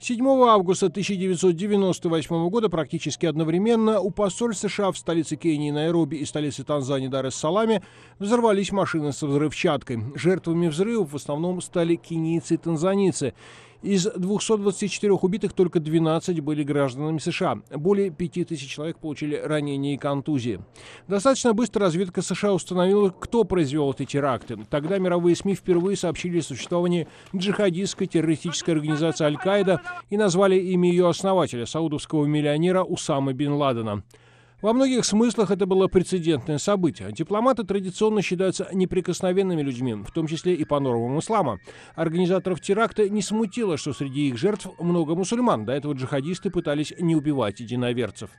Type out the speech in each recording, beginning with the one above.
7 августа 1998 года практически одновременно у посоль США в столице Кении Найроби и столице Танзании дар саламе взорвались машины со взрывчаткой. Жертвами взрывов в основном стали кенийцы и танзанийцы. Из 224 убитых только 12 были гражданами США. Более 5000 человек получили ранения и контузии. Достаточно быстро разведка США установила, кто произвел эти теракты. Тогда мировые СМИ впервые сообщили о существовании джихадистской террористической организации Аль-Каида и назвали имя ее основателя, саудовского миллионера Усама бен Ладена. Во многих смыслах это было прецедентное событие. Дипломаты традиционно считаются неприкосновенными людьми, в том числе и по нормам ислама. Организаторов теракта не смутило, что среди их жертв много мусульман. До этого джихадисты пытались не убивать единоверцев.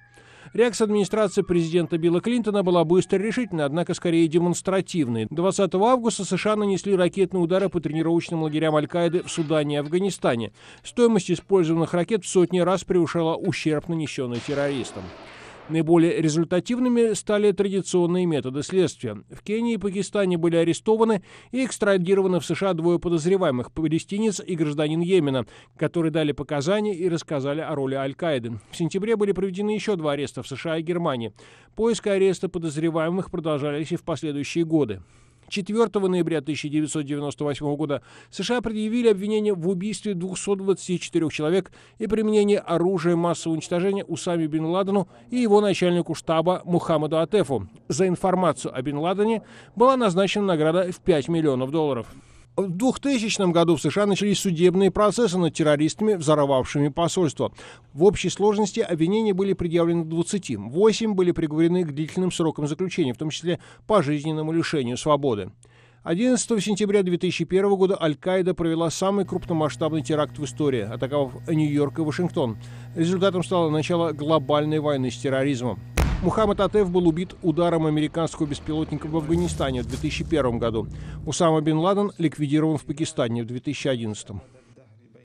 Реакция администрации президента Билла Клинтона была быстро решительной, однако скорее демонстративной. 20 августа США нанесли ракетные удары по тренировочным лагерям Аль-Каиды в Судане и Афганистане. Стоимость использованных ракет в сотни раз превышала ущерб, нанесенный террористам. Наиболее результативными стали традиционные методы следствия. В Кении и Пакистане были арестованы и экстрадированы в США двое подозреваемых – палестинец и гражданин Йемена, которые дали показания и рассказали о роли Аль-Каиды. В сентябре были проведены еще два ареста в США и Германии. Поиск и аресты подозреваемых продолжались и в последующие годы. 4 ноября 1998 года США предъявили обвинение в убийстве 224 человек и применении оружия массового уничтожения Усами Бен Ладену и его начальнику штаба Мухаммаду Атефу. За информацию о Бен Ладене была назначена награда в 5 миллионов долларов. В 2000 году в США начались судебные процессы над террористами, взорвавшими посольство. В общей сложности обвинения были предъявлены 20. 8 были приговорены к длительным срокам заключения, в том числе пожизненному лишению свободы. 11 сентября 2001 года Аль-Каида провела самый крупномасштабный теракт в истории, атаковав Нью-Йорк и Вашингтон. Результатом стало начало глобальной войны с терроризмом. Мухаммад Атеф был убит ударом американского беспилотника в Афганистане в 2001 году. Усама бен Ладен ликвидирован в Пакистане в 2011.